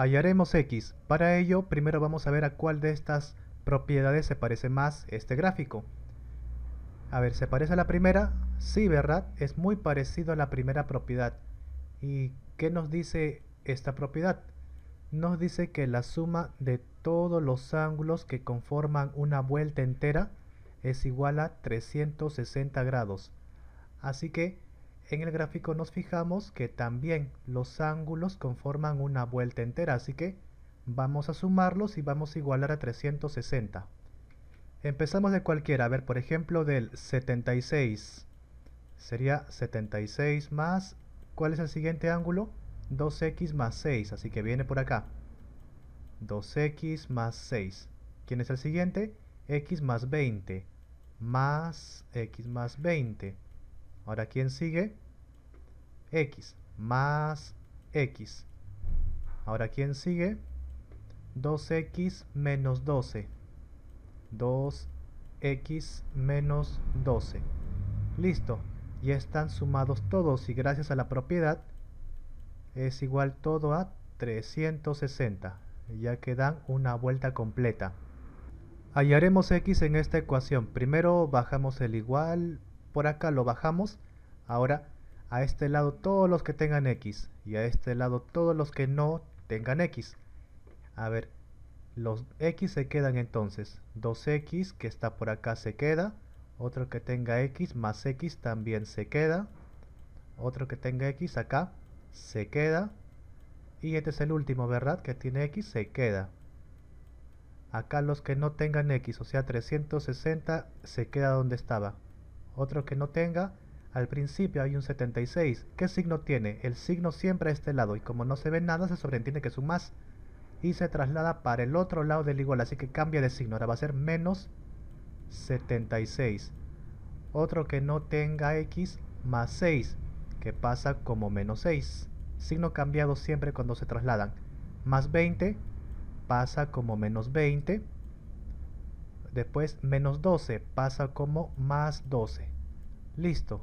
Hallaremos x. Para ello, primero vamos a ver a cuál de estas propiedades se parece más este gráfico. A ver, ¿se parece a la primera? Sí, ¿verdad? Es muy parecido a la primera propiedad. ¿Y qué nos dice esta propiedad? Nos dice que la suma de todos los ángulos que conforman una vuelta entera es igual a 360 grados. Así que en el gráfico nos fijamos que también los ángulos conforman una vuelta entera, así que vamos a sumarlos y vamos a igualar a 360. Empezamos de cualquiera, a ver, por ejemplo, del 76. Sería 76 más, ¿cuál es el siguiente ángulo? 2x más 6, así que viene por acá. 2x más 6. ¿Quién es el siguiente? x más 20, más x más 20 Ahora, ¿quién sigue? X más X. Ahora, ¿quién sigue? 2X menos 12. 2X menos 12. Listo. Ya están sumados todos y gracias a la propiedad es igual todo a 360. Ya que dan una vuelta completa. Hallaremos x en esta ecuación. Primero bajamos el igual, por acá lo bajamos Ahora, a este lado todos los que tengan X y a este lado todos los que no tengan X. A ver, los X se quedan entonces. 2X que está por acá se queda. Otro que tenga X más X también se queda. Otro que tenga X acá se queda. Y este es el último, ¿verdad? Que tiene X se queda. Acá los que no tengan X, o sea 360, se queda donde estaba. Otro que no tenga al principio hay un 76. ¿Qué signo tiene? El signo siempre a este lado y como no se ve nada se sobreentiende que es un más. Y se traslada para el otro lado del igual, así que cambia de signo. Ahora va a ser menos 76. Otro que no tenga x más 6, que pasa como menos 6. Signo cambiado siempre cuando se trasladan. Más 20 pasa como menos 20. Después menos 12 pasa como más 12. Listo.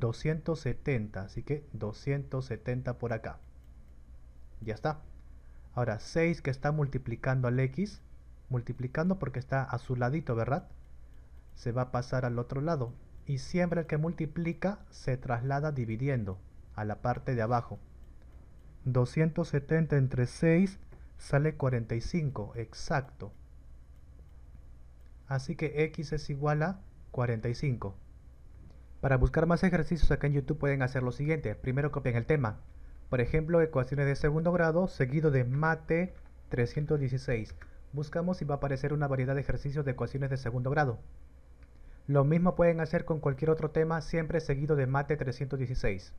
270, así que 270 por acá. Ya está. Ahora 6 que está multiplicando al x, multiplicando porque está a su ladito, ¿verdad? Se va a pasar al otro lado. Y siempre el que multiplica se traslada dividiendo a la parte de abajo. 270 entre 6 sale 45, exacto. Así que x es igual a 45. Para buscar más ejercicios acá en YouTube pueden hacer lo siguiente. Primero copian el tema. Por ejemplo, ecuaciones de segundo grado seguido de mate 316. Buscamos y va a aparecer una variedad de ejercicios de ecuaciones de segundo grado. Lo mismo pueden hacer con cualquier otro tema siempre seguido de mate 316.